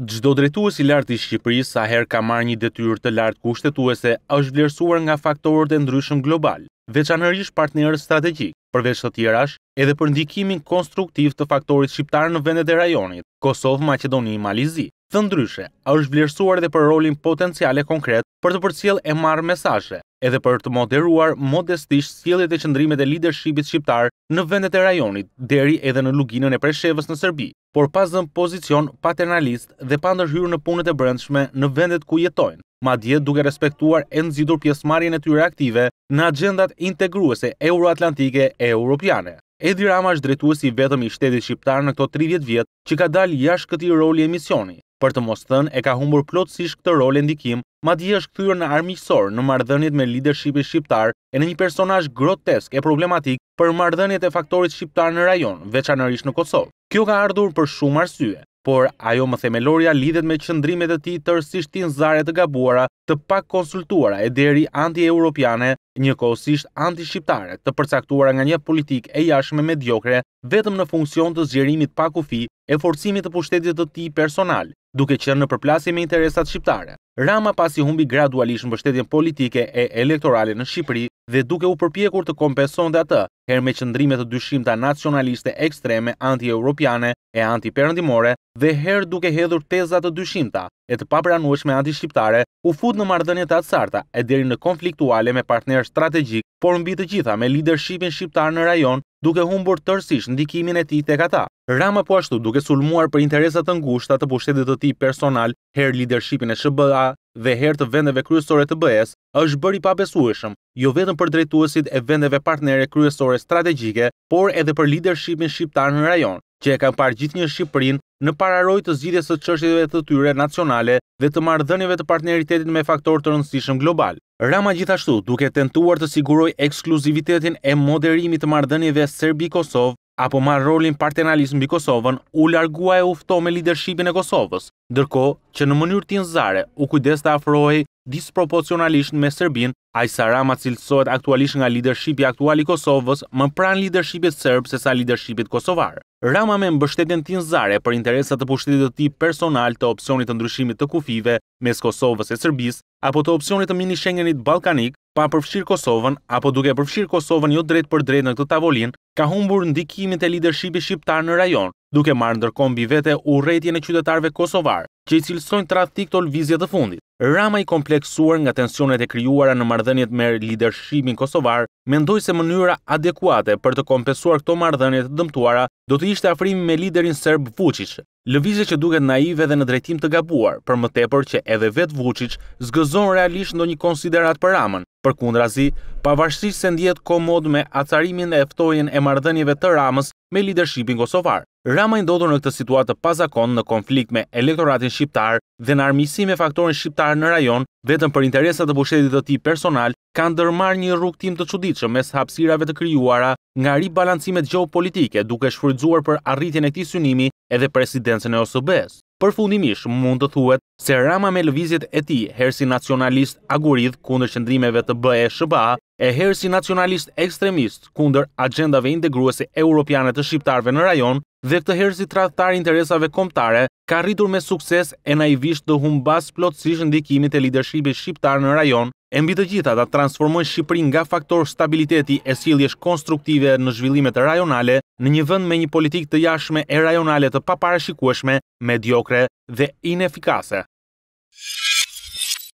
Gjdo dretu e si lartë i Shqipëri sa her ka marrë një detyrë të lartë kushtetuese është vlerësuar nga faktorët e ndryshën global, veçanërish partnerës strategik, përveç të tjerash edhe për ndikimin konstruktiv të faktorit shqiptarë në vendet e rajonit, Kosovë, Macedoni, Malizi të ndryshe, a është vlerësuar edhe për rolin potencial e konkret për të përcjel e marrë mesashe, edhe për të moderuar modestisht sjelljet e qëndrimet e leadershipit shqiptar në vendet e rajonit, deri edhe në luginën e Preshevës në Serbi, por pa zënë pozicion paternalist dhe pa ndërhyrë në punët e brendshme në vendet ku jetojnë, madje duke respektuar e nxitur pjesëmarrjen e tyre aktive në agendat integruese euroatlantike e europiane. Edi Rama është drejtuesi vetëm i shtetit shqiptar në këto 30 vjet që ka dalë jashtë këtij roli e misioni për të mos thënë e ka humbur plotësisht këtë rol e ndikim, ma di është këtyrë në armisor në mardhënit me leadership i shqiptar e në një personash grotesk e problematik për mardhënit e faktorit shqiptar në rajon, veçanërish në Kosovë. Kjo ka ardhur për shumë arsye, por ajo më themeloria lidhet me qëndrimet e ti tërësishtin zare të gabuara të pak konsultuara e deri anti-europiane, njëkosisht anti-shqiptare të përcaktuara nga një politik e jashme mediokre vetëm në funksion të zgjerimit pak e forcimit të pushtetit të ti personal, duke qërë në përplasje me interesat shqiptare. Rama pasi humbi gradualisht në bështetjen politike e elektorale në Shqipëri dhe duke u përpjekur të kompeson dhe atë, her me qëndrimet të dyshimta nacionaliste ekstreme, anti-europiane e anti-perëndimore dhe her duke hedhur teza të dyshimta e të papranueshme anti-shqiptare, u fut në marrëdhënie të acarta e deri në konfliktuale me partner strategjik, por mbi të gjitha me leadershipin shqiptar në rajon, duke humbur në ndikimin e tij tek ata. Rama po ashtu duke sulmuar për interesa të ngushta të pushtetit të tij personal, her leadershipin e SBA dhe her të vendeve kryesore të BE-s, është bëri i pabesueshëm, jo vetëm për drejtuesit e vendeve partnere kryesore kryesore strategjike, por edhe për leadershipin shqiptar në rajon, që e kanë parë gjithë një Shqipërin në pararoj të zgjidhjes së çështjeve të tyre nacionale dhe të marrëdhënieve të partneritetit me faktor të rëndësishëm global. Rama gjithashtu, duke tentuar të siguroj ekskluzivitetin e moderimit të marrëdhënieve Serbi-Kosovë, apo marr rolin partenalizëm mbi Kosovën, u largua e ufto me leadershipin e Kosovës, ndërkohë që në mënyrë tinzare u kujdes të afrohej disproporcionalisht me Serbin, a i Sarama cilësohet aktualisht nga lidershipi aktuali Kosovës më pran lidershipit Serb se sa lidershipit Kosovar. Rama me mbështetjen tin zare për interesat të pushtetit të ti personal të opcionit të ndryshimit të kufive mes Kosovës e Serbis, apo të opcionit të mini shengenit Balkanik, pa përfshirë Kosovën, apo duke përfshirë Kosovën jo drejt për drejt në këtë tavolin, ka humbur ndikimit e lidershipi shqiptar në rajon, duke marë ndërkombi vete u rejtje në qytetarve Kosovar, që i cilësojnë trafik të lëvizjet të fundit. Rama i kompleksuar nga tensionet e kryuara në mardhenjet me leadershipin Kosovar, mendoj se mënyra adekuate për të kompesuar këto mardhenjet dëmtuara, do të ishte afrimi me liderin serb Vucic. Lëvizje që duket naive dhe në drejtim të gabuar, për më tepër që edhe vet Vucic zgëzon realisht në një konsiderat për Raman, Për kundra zi, pavarështisht se ndjetë komod me acarimin dhe eftojen e mardhenjeve të Ramës me leadershipin Kosovar. Rama i ndodhur në këtë situatë pazakon në konflikt me elektoratin shqiptar dhe në armisi me faktorin shqiptar në rajon, vetëm për interesat të bushetit të ti personal, kanë dërmar një rukëtim të quditëshë mes hapsirave të kryuara nga ri balancimet gjopolitike duke shfrydzuar për arritjen e këti synimi edhe presidencën e OSB-s. Përfundimish mund të thuet se rama me lëvizjet e ti, hersi nacionalist agurith kundër qëndrimeve të bëhe e shëba, e hersi nacionalist ekstremist kundër agendave integruese europiane të shqiptarve në rajon, dhe këtë hersi trahtar interesave komptare ka rritur me sukses e naivisht të humbas plotësisht ndikimit e lidershipit shqiptar në rajon, e mbi të gjitha ta transformoj Shqiprin nga faktor stabiliteti e siljesh konstruktive në zhvillimet rajonale në një vend me një politikë të jashme e rajonale të paparashikueshme, mediokre dhe inefikase.